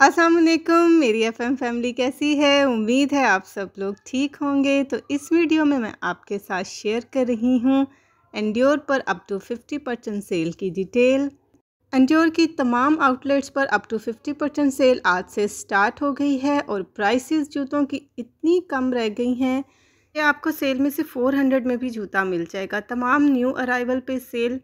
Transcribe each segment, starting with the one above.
असलम मेरी F family कैसी है उम्मीद है आप सब लोग ठीक होंगे तो इस वीडियो में मैं आपके साथ शेयर कर रही हूँ एंड्योर पर अप टू 50 परसेंट सेल की डिटेल एंड्योर की तमाम आउटलेट्स पर अप टू 50 परसेंट सेल आज से स्टार्ट हो गई है और प्राइसेस जूतों की इतनी कम रह गई हैं कि आपको सेल में से 400 में भी जूता मिल जाएगा तमाम न्यू अराइवल पर सेल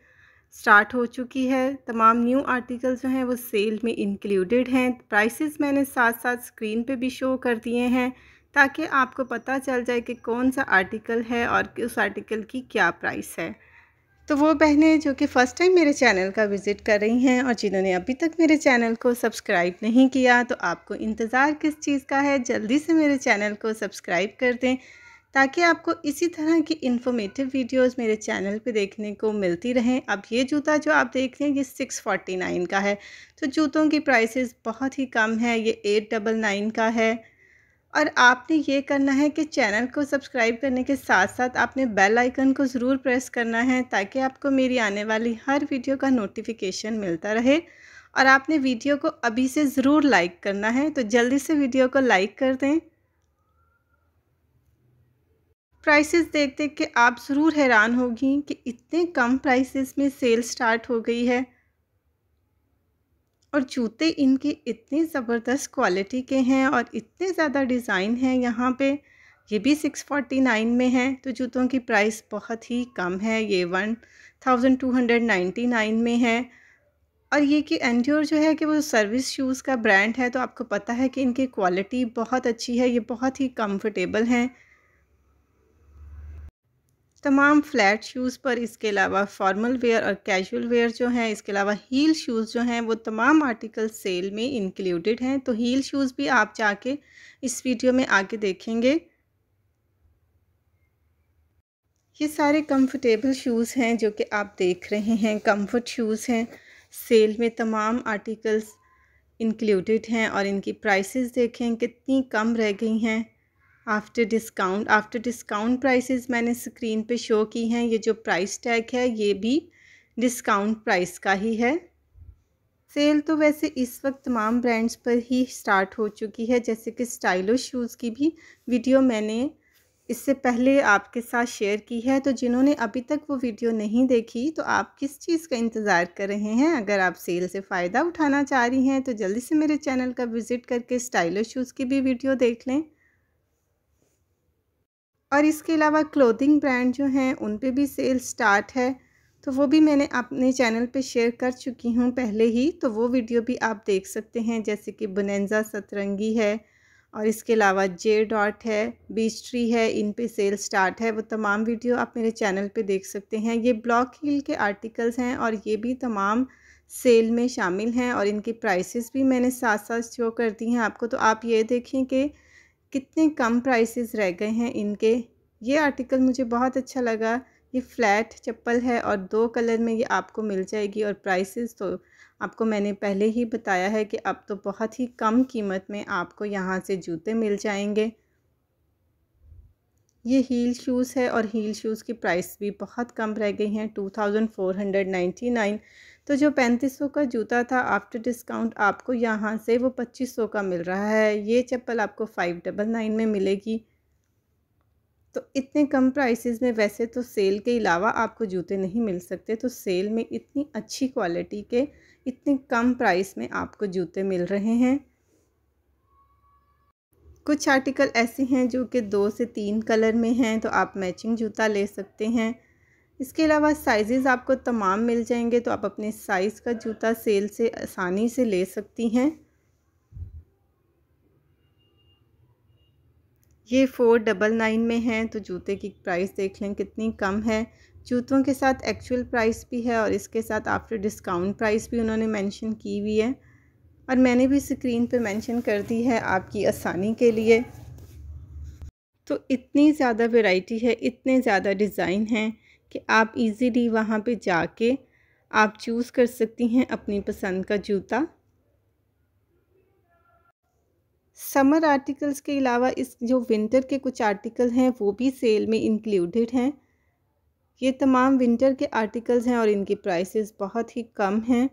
स्टार्ट हो चुकी है तमाम न्यू आर्टिकल्स जो हैं वो सेल में इंक्लूडेड हैं प्राइसेस मैंने साथ साथ स्क्रीन पे भी शो कर दिए हैं ताकि आपको पता चल जाए कि कौन सा आर्टिकल है और उस आर्टिकल की क्या प्राइस है तो वो बहनें जो कि फ़र्स्ट टाइम मेरे चैनल का विज़िट कर रही हैं और जिन्होंने अभी तक मेरे चैनल को सब्सक्राइब नहीं किया तो आपको इंतज़ार किस चीज़ का है जल्दी से मेरे चैनल को सब्सक्राइब कर दें ताकि आपको इसी तरह की इन्फॉर्मेटिव वीडियोस मेरे चैनल पे देखने को मिलती रहें अब ये जूता जो आप देख रहे हैं ये सिक्स फोर्टी नाइन का है तो जूतों की प्राइसेस बहुत ही कम है ये एट डबल नाइन का है और आपने ये करना है कि चैनल को सब्सक्राइब करने के साथ साथ आपने बेल आइकन को ज़रूर प्रेस करना है ताकि आपको मेरी आने वाली हर वीडियो का नोटिफिकेशन मिलता रहे और आपने वीडियो को अभी से ज़रूर लाइक करना है तो जल्दी से वीडियो को लाइक कर दें प्राइसेस देख देख के आप ज़रूर हैरान होगी कि इतने कम प्राइसेस में सेल स्टार्ट हो गई है और जूते इनके इतने ज़बरदस्त क्वालिटी के हैं और इतने ज़्यादा डिज़ाइन हैं यहाँ पे ये भी सिक्स फोर्टी नाइन में है तो जूतों की प्राइस बहुत ही कम है ये one thousand two hundred ninety nine में है और ये कि एनड्योर जो है कि वो सर्विस शूज़ का ब्रांड है तो आपको पता है कि इनकी क्वालिटी बहुत अच्छी है ये बहुत ही कम्फ़र्टेबल हैं तमाम फ्लैट शूज़ पर इसके अलावा फॉर्मल वेयर और कैजुअल वेयर जो हैं इसके अलावा हील शूज़ जो हैं वो तमाम आर्टिकल सेल में इंक्लूडेड हैं तो हील शूज़ भी आप जाके इस वीडियो में आके देखेंगे ये सारे कंफर्टेबल शूज़ हैं जो कि आप देख रहे हैं कंफर्ट शूज़ हैं सेल में तमाम आर्टिकल्स इंक्लूडेड हैं और इनकी प्राइसेस देखें कितनी कम रह गई हैं after discount after discount prices मैंने स्क्रीन पे शो की हैं ये जो प्राइस टैग है ये भी डिस्काउंट प्राइस का ही है सेल तो वैसे इस वक्त तमाम ब्रांड्स पर ही स्टार्ट हो चुकी है जैसे कि स्टाइलो शूज़ की भी वीडियो मैंने इससे पहले आपके साथ शेयर की है तो जिन्होंने अभी तक वो वीडियो नहीं देखी तो आप किस चीज़ का इंतज़ार कर रहे हैं अगर आप सेल से फ़ायदा उठाना चाह रही हैं तो जल्दी से मेरे चैनल का विज़िट करके स्टाइलो शूज़ की भी वीडियो देख लें और इसके अलावा क्लोथिंग ब्रांड जो हैं उन पे भी सेल स्टार्ट है तो वो भी मैंने अपने चैनल पे शेयर कर चुकी हूँ पहले ही तो वो वीडियो भी आप देख सकते हैं जैसे कि बुनैजा सतरंगी है और इसके अलावा जे डॉट है बीच ट्री है इन पे सेल स्टार्ट है वो तमाम वीडियो आप मेरे चैनल पे देख सकते हैं ये ब्लॉक हील के आर्टिकल्स हैं और ये भी तमाम सेल में शामिल हैं और इनकी प्राइसेस भी मैंने साथ साथ शो कर दी हैं आपको तो आप ये देखें कि कितने कम प्राइसेस रह गए हैं इनके ये आर्टिकल मुझे बहुत अच्छा लगा ये फ्लैट चप्पल है और दो कलर में ये आपको मिल जाएगी और प्राइसेस तो आपको मैंने पहले ही बताया है कि अब तो बहुत ही कम कीमत में आपको यहाँ से जूते मिल जाएंगे ये हील शूज़ है और हील शूज़ की प्राइस भी बहुत कम रह गई हैं two thousand four hundred ninety nine तो जो पैंतीस सौ का जूता था आफ्टर डिस्काउंट आपको यहाँ से वो पच्चीस सौ का मिल रहा है ये चप्पल आपको फ़ाइव डबल नाइन में मिलेगी तो इतने कम प्राइसेस में वैसे तो सेल के अलावा आपको जूते नहीं मिल सकते तो सेल में इतनी अच्छी क्वालिटी के इतने कम प्राइस में आपको जूते मिल रहे हैं कुछ आर्टिकल ऐसे हैं जो कि दो से तीन कलर में हैं तो आप मैचिंग जूता ले सकते हैं इसके अलावा साइज़ आपको तमाम मिल जाएंगे तो आप अपने साइज़ का जूता सेल से आसानी से ले सकती हैं ये फ़ोर डबल नाइन में है तो जूते की प्राइस देख लें कितनी कम है जूतों के साथ एक्चुअल प्राइस भी है और इसके साथ आफ्टर डिस्काउंट प्राइस भी उन्होंने मेंशन की हुई है और मैंने भी स्क्रीन पे मेंशन कर दी है आपकी आसानी के लिए तो इतनी ज़्यादा वैरायटी है इतने ज़्यादा डिज़ाइन हैं कि आप इजीली वहाँ पे जाके आप चूज़ कर सकती हैं अपनी पसंद का जूता समर आर्टिकल्स के अलावा इस जो विंटर के कुछ आर्टिकल हैं वो भी सेल में इंक्लूडेड हैं ये तमाम विंटर के आर्टिकल्स हैं और इनकी प्राइसेस बहुत ही कम हैं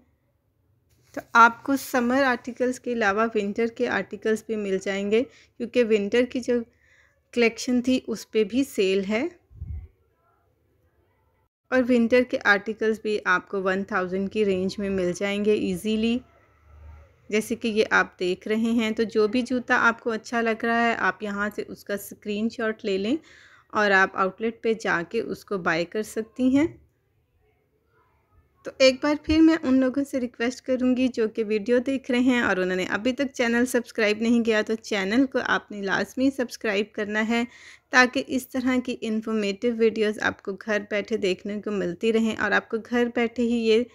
तो आपको समर आर्टिकल्स के अलावा विंटर के आर्टिकल्स भी मिल जाएंगे क्योंकि विंटर की जो कलेक्शन थी उस पर भी सेल है और विंटर के आर्टिकल्स भी आपको वन थाउजेंड की रेंज में मिल जाएंगे इजीली जैसे कि ये आप देख रहे हैं तो जो भी जूता आपको अच्छा लग रहा है आप यहाँ से उसका स्क्रीनशॉट ले लें और आप आउटलेट पे जाके उसको बाय कर सकती हैं तो एक बार फिर मैं उन लोगों से रिक्वेस्ट करूंगी जो कि वीडियो देख रहे हैं और उन्होंने अभी तक चैनल सब्सक्राइब नहीं किया तो चैनल को आपने लाजमी सब्सक्राइब करना है ताकि इस तरह की इन्फॉर्मेटिव वीडियोस आपको घर बैठे देखने को मिलती रहें और आपको घर बैठे ही ये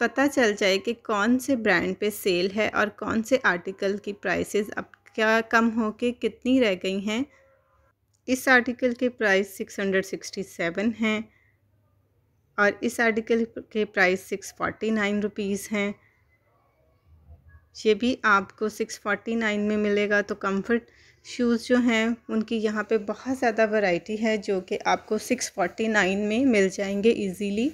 पता चल जाए कि कौन से ब्रांड पर सेल है और कौन से आर्टिकल की प्राइसेस अब क्या कम हो के कितनी रह गई हैं इस आर्टिकल के price six hundred sixty seven है और इस आर्टिकल के price six forty nine rupees हैं ये भी आपको सिक्स फोर्टी नाइन में मिलेगा तो कंफर्ट शूज़ जो हैं उनकी यहाँ पे बहुत ज़्यादा वैरायटी है जो कि आपको सिक्स फोर्टी नाइन में मिल जाएंगे इजीली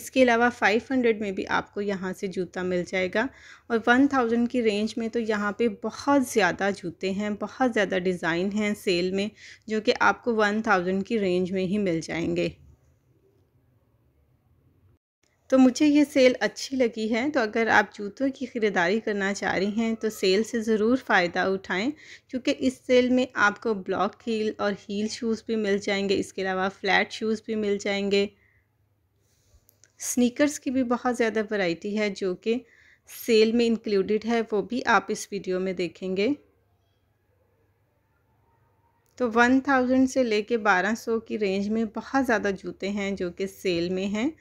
इसके अलावा फ़ाइव हंड्रेड में भी आपको यहाँ से जूता मिल जाएगा और वन थाउजेंड की रेंज में तो यहाँ पे बहुत ज़्यादा जूते हैं बहुत ज़्यादा डिज़ाइन हैं सेल में जो कि आपको वन थाउजेंड की रेंज में ही मिल जाएंगे तो मुझे ये सेल अच्छी लगी है तो अगर आप जूतों की ख़रीदारी करना चाह रही हैं तो सेल से ज़रूर फ़ायदा उठाएं क्योंकि इस सेल में आपको ब्लॉक हील और हील शूज़ भी मिल जाएंगे इसके अलावा फ़्लैट शूज़ भी मिल जाएंगे स्नीकर्स की भी बहुत ज़्यादा वैरायटी है जो कि सेल में इंक्लूडेड है वो भी आप इस वीडियो में देखेंगे तो वन थाउजेंड से ले बारह सौ की रेंज में बहुत ज़्यादा जूते हैं जो कि सेल में हैं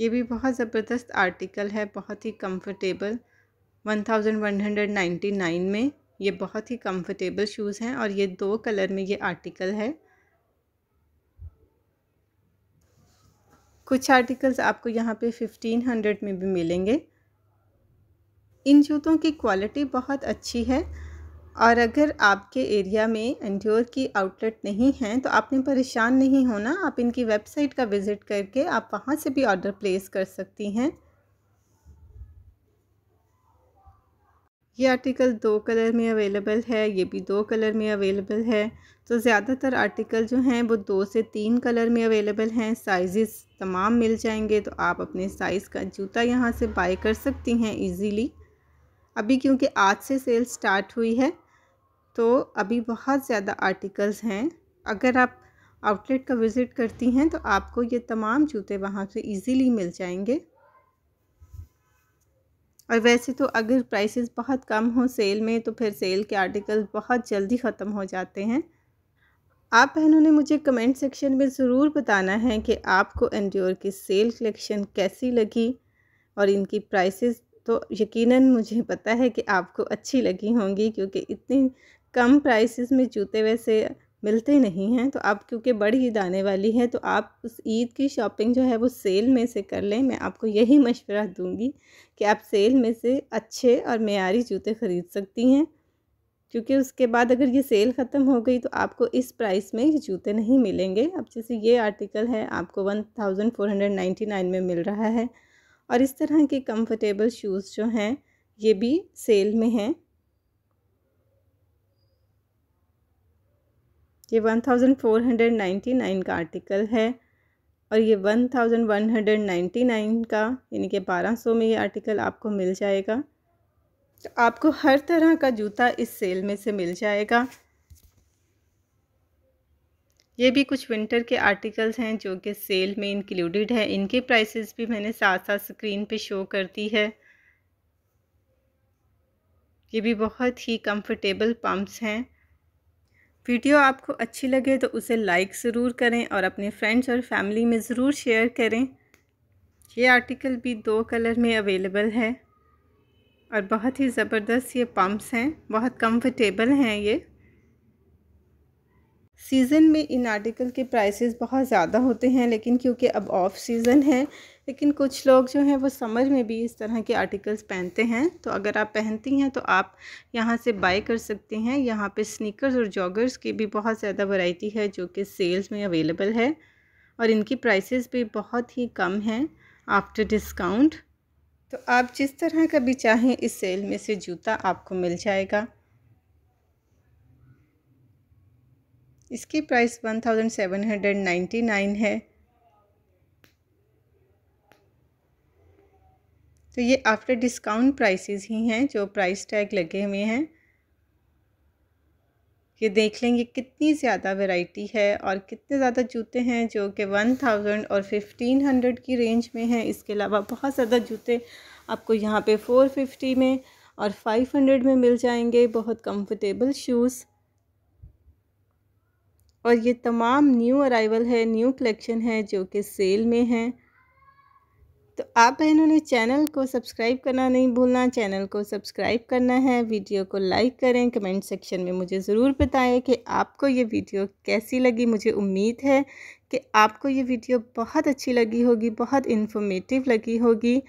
ये भी बहुत ज़बरदस्त आर्टिकल है बहुत ही कंफर्टेबल 1199 में ये बहुत ही कंफर्टेबल शूज़ हैं और ये दो कलर में ये आर्टिकल है कुछ आर्टिकल्स आपको यहाँ पे 1500 में भी मिलेंगे इन जूतों की क्वालिटी बहुत अच्छी है और अगर आपके एरिया में एंड्योर की आउटलेट नहीं है तो आपने परेशान नहीं होना आप इनकी वेबसाइट का विज़िट करके आप वहाँ से भी ऑर्डर प्लेस कर सकती हैं ये आर्टिकल दो कलर में अवेलेबल है ये भी दो कलर में अवेलेबल है तो ज़्यादातर आर्टिकल जो हैं वो दो से तीन कलर में अवेलेबल हैं साइजेस तमाम मिल जाएंगे तो आप अपने साइज़ का जूता यहाँ से बाय कर सकती हैं इजीली अभी क्योंकि आज से सेल स्टार्ट हुई है तो अभी बहुत ज़्यादा आर्टिकल्स हैं अगर आप आउटलेट का विज़िट करती हैं तो आपको ये तमाम जूते वहाँ से इजीली मिल जाएंगे और वैसे तो अगर प्राइसेस बहुत कम हो सेल में तो फिर सेल के आर्टिकल बहुत जल्दी ख़त्म हो जाते हैं आप बहनों ने मुझे कमेंट सेक्शन में ज़रूर बताना है कि आपको एनड्योर की सेल कलेक्शन कैसी लगी और इनकी प्राइसेस तो यकीनन मुझे पता है कि आपको अच्छी लगी होंगी क्योंकि इतनी कम प्राइसेस में जूते वैसे मिलते नहीं हैं तो आप क्योंकि बड़ी ईद आने वाली है तो आप उस ईद की शॉपिंग जो है वो सेल में से कर लें मैं आपको यही मशवरा दूंगी कि आप सेल में से अच्छे और मैारी जूते ख़रीद सकती हैं क्योंकि उसके बाद अगर ये सेल ख़त्म हो गई तो आपको इस प्राइस में ये जूते नहीं मिलेंगे अब जैसे ये आर्टिकल है आपको one thousand four hundred ninety nine में मिल रहा है और इस तरह के कम्फर्टेबल शूज़ जो हैं ये भी सेल में हैं ये 1499 का आर्टिकल है और ये 1199 का यानी कि 1200 में ये आर्टिकल आपको मिल जाएगा तो आपको हर तरह का जूता इस सेल में से मिल जाएगा ये भी कुछ विंटर के आर्टिकल्स हैं जो कि सेल में इंक्लूडेड हैं इनके प्राइसेस भी मैंने साथ साथ स्क्रीन पे शो करती है ये भी बहुत ही कंफर्टेबल पम्प्स हैं वीडियो आपको अच्छी लगे तो उसे लाइक ज़रूर करें और अपने फ्रेंड्स और फैमिली में ज़रूर शेयर करें ये आर्टिकल भी दो कलर में अवेलेबल है और बहुत ही ज़बरदस्त ये पम्प्स हैं बहुत कंफर्टेबल हैं ये सीज़न में इन आर्टिकल के प्राइसेस बहुत ज़्यादा होते हैं लेकिन क्योंकि अब ऑफ सीज़न है लेकिन कुछ लोग जो हैं वो समर में भी इस तरह के आर्टिकल्स पहनते हैं तो अगर आप पहनती हैं तो आप यहाँ से बाय कर सकते हैं यहाँ पे स्नीकर्स और जॉगर्स की भी बहुत ज़्यादा वैरायटी है जो कि सेल्स में अवेलेबल है और इनकी प्राइसेस भी बहुत ही कम हैं आफ्टर डिस्काउंट तो आप जिस तरह का भी चाहें इस सेल में से जूता आपको मिल जाएगा इसकी price one thousand seven hundred ninety nine है तो ये आफ्टर डिस्काउंट प्राइसेस ही हैं जो प्राइस टैग लगे हुए हैं ये देख लेंगे कितनी ज़्यादा वैरायटी है और कितने ज़्यादा जूते हैं जो कि वन थाउजेंड और फिफ्टीन हंड्रेड की रेंज में हैं इसके अलावा बहुत ज़्यादा जूते आपको यहाँ पे फोर फिफ्टी में और फाइव हंड्रेड में मिल जाएंगे बहुत कंफर्टेबल शूज़ और ये तमाम न्यू अराइवल है न्यू कलेक्शन है जो कि सेल में है तो आप बहनों ने चैनल को सब्सक्राइब करना नहीं भूलना चैनल को सब्सक्राइब करना है वीडियो को लाइक करें कमेंट सेक्शन में मुझे ज़रूर बताएं कि आपको ये वीडियो कैसी लगी मुझे उम्मीद है कि आपको ये वीडियो बहुत अच्छी लगी होगी बहुत इन्फॉर्मेटिव लगी होगी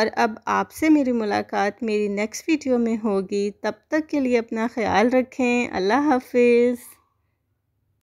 और अब आपसे मेरी मुलाकात मेरी नेक्स्ट वीडियो में होगी तब तक के लिए अपना ख्याल रखें अल्लाह हाफिज़